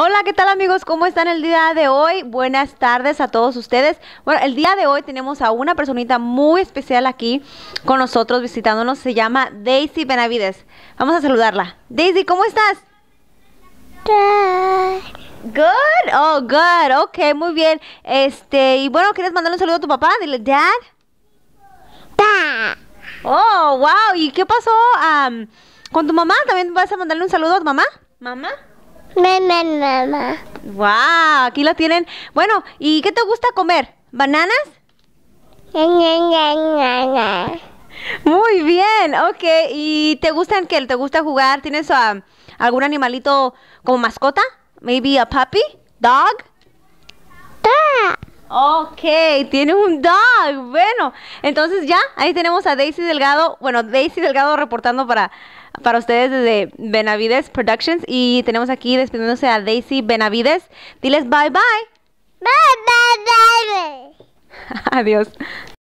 Hola, ¿qué tal amigos? ¿Cómo están el día de hoy? Buenas tardes a todos ustedes. Bueno, el día de hoy tenemos a una personita muy especial aquí con nosotros visitándonos. Se llama Daisy Benavides. Vamos a saludarla. Daisy, ¿cómo estás? Good. Good. Oh, good. Ok, muy bien. Este, y bueno, ¿quieres mandarle un saludo a tu papá? Dile, Dad. Dad. Oh, wow. ¿Y qué pasó con tu mamá? ¿También vas a mandarle un saludo a tu mamá? ¿Mamá? Mamá. Wow, aquí la tienen. Bueno, ¿y qué te gusta comer? ¿Bananas? Muy bien, ok. ¿Y te gustan qué? ¿Te gusta jugar? ¿Tienes ah, algún animalito como mascota? Maybe a puppy, dog. Ok, tiene un dog. Bueno, entonces ya, ahí tenemos a Daisy Delgado. Bueno, Daisy Delgado reportando para, para ustedes desde Benavides Productions. Y tenemos aquí despidiéndose a Daisy Benavides. Diles bye bye. Bye bye bye. Adiós.